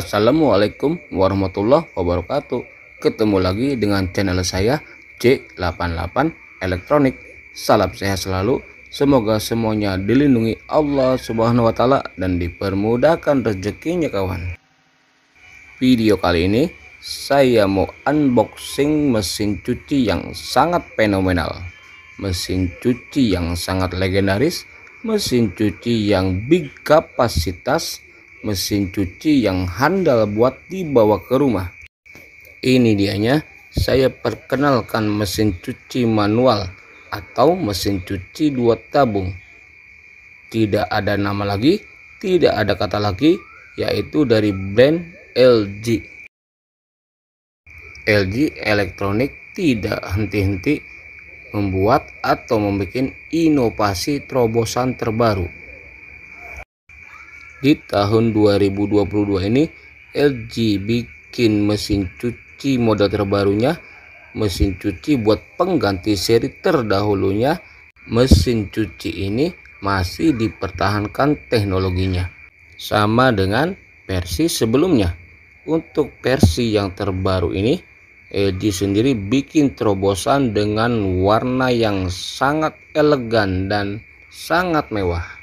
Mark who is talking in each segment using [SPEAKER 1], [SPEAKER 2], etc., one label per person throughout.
[SPEAKER 1] Assalamualaikum warahmatullahi wabarakatuh Ketemu lagi dengan channel saya C88 Elektronik Salam sehat selalu Semoga semuanya dilindungi Allah subhanahu wa ta'ala Dan dipermudahkan rezekinya kawan Video kali ini saya mau unboxing mesin cuci yang sangat fenomenal Mesin cuci yang sangat legendaris Mesin cuci yang big kapasitas mesin cuci yang handal buat dibawa ke rumah. Ini dianya, saya perkenalkan mesin cuci manual atau mesin cuci dua tabung. Tidak ada nama lagi, tidak ada kata lagi, yaitu dari brand LG. LG Elektronik tidak henti-henti membuat atau membuat inovasi terobosan terbaru di tahun 2022 ini LG bikin mesin cuci model terbarunya, mesin cuci buat pengganti seri terdahulunya. Mesin cuci ini masih dipertahankan teknologinya sama dengan versi sebelumnya. Untuk versi yang terbaru ini, LG sendiri bikin terobosan dengan warna yang sangat elegan dan sangat mewah.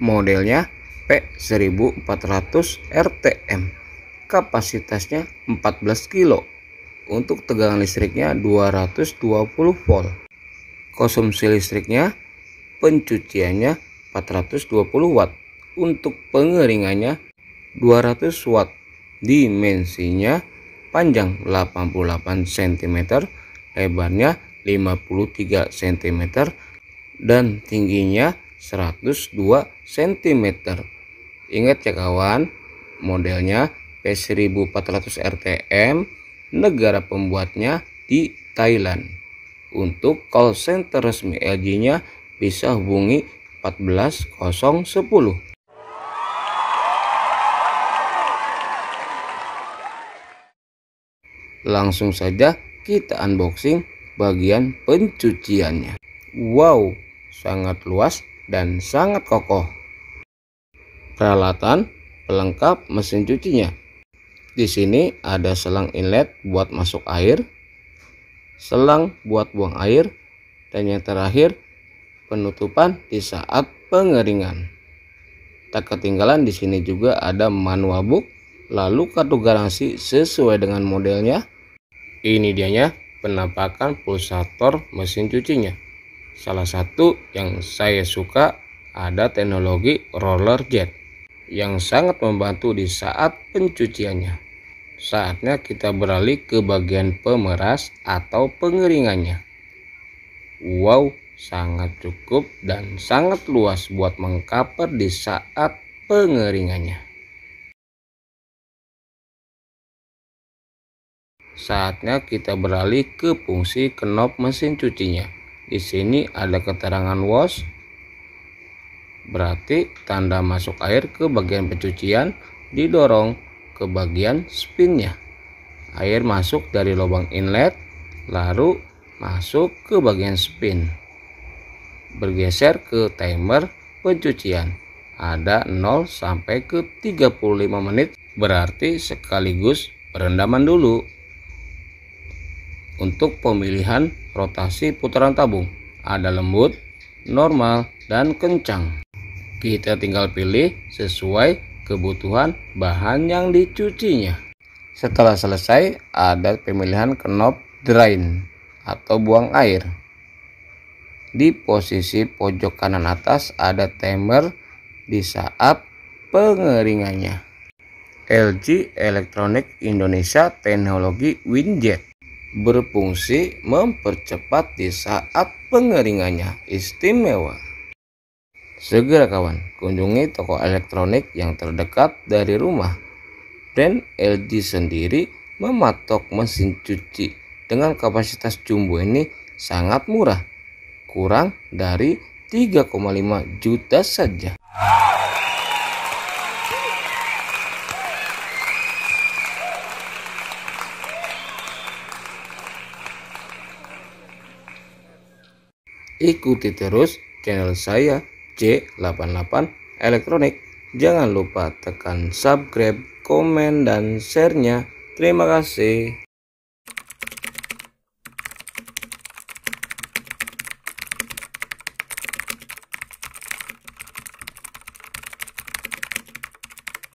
[SPEAKER 1] modelnya P1400 RTM kapasitasnya 14 kilo untuk tegangan listriknya 220 volt konsumsi listriknya pencuciannya 420 watt untuk pengeringannya 200 watt dimensinya panjang 88 cm lebarnya 53 cm dan tingginya 102 cm. Ingat ya kawan, modelnya P1400 RTM, negara pembuatnya di Thailand. Untuk call center resmi LG-nya bisa hubungi 14010. Langsung saja kita unboxing bagian pencuciannya. Wow, sangat luas dan sangat kokoh. Peralatan pelengkap mesin cucinya. Di sini ada selang inlet buat masuk air, selang buat buang air, dan yang terakhir penutupan di saat pengeringan. Tak ketinggalan di sini juga ada manual book, lalu kartu garansi sesuai dengan modelnya. Ini dianya penampakan pulsator mesin cucinya. Salah satu yang saya suka ada teknologi roller jet yang sangat membantu di saat pencuciannya. Saatnya kita beralih ke bagian pemeras atau pengeringannya. Wow, sangat cukup dan sangat luas buat mengkaper di saat pengeringannya. Saatnya kita beralih ke fungsi knob mesin cucinya di sini ada keterangan wash. Berarti tanda masuk air ke bagian pencucian didorong ke bagian spinnya. Air masuk dari lubang inlet lalu masuk ke bagian spin. Bergeser ke timer pencucian. Ada 0 sampai ke 35 menit berarti sekaligus perendaman dulu untuk pemilihan rotasi putaran tabung. Ada lembut, normal, dan kencang. Kita tinggal pilih sesuai kebutuhan bahan yang dicucinya. Setelah selesai, ada pemilihan knob drain atau buang air. Di posisi pojok kanan atas ada timer di saat pengeringannya. LG Electronic Indonesia Teknologi Winjet berfungsi mempercepat di saat pengeringannya istimewa. Segera kawan, kunjungi toko elektronik yang terdekat dari rumah. Brand LG sendiri mematok mesin cuci dengan kapasitas jumbo ini sangat murah, kurang dari 3,5 juta saja. Ikuti terus channel saya C88 Elektronik. Jangan lupa tekan subscribe, komen, dan share-nya. Terima kasih.